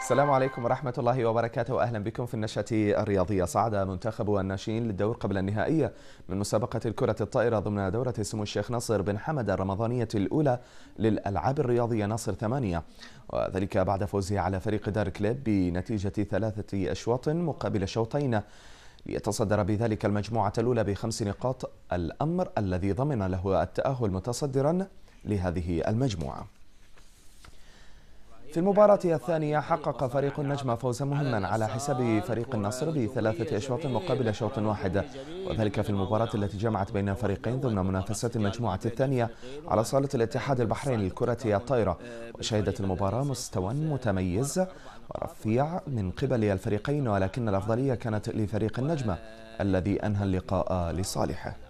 السلام عليكم ورحمة الله وبركاته وأهلا بكم في النشأة الرياضية صعد منتخب الناشئين للدور قبل النهائية من مسابقة الكرة الطائرة ضمن دورة سمو الشيخ ناصر بن حمد الرمضانية الأولى للألعاب الرياضية ناصر ثمانية وذلك بعد فوزه على فريق دار كليب بنتيجة ثلاثة أشواط مقابل شوطين ليتصدر بذلك المجموعة الأولى بخمس نقاط الأمر الذي ضمن له التأهل متصدرا لهذه المجموعة في المباراة الثانية حقق فريق النجمة فوزا مهما على حساب فريق النصر بثلاثة أشواط مقابل شوط واحد وذلك في المباراة التي جمعت بين الفريقين ضمن منافسة المجموعة الثانية على صالة الاتحاد البحريني للكرة الطائرة وشهدت المباراة مستوى متميز ورفيع من قبل الفريقين ولكن الأفضلية كانت لفريق النجمة الذي أنهى اللقاء لصالحه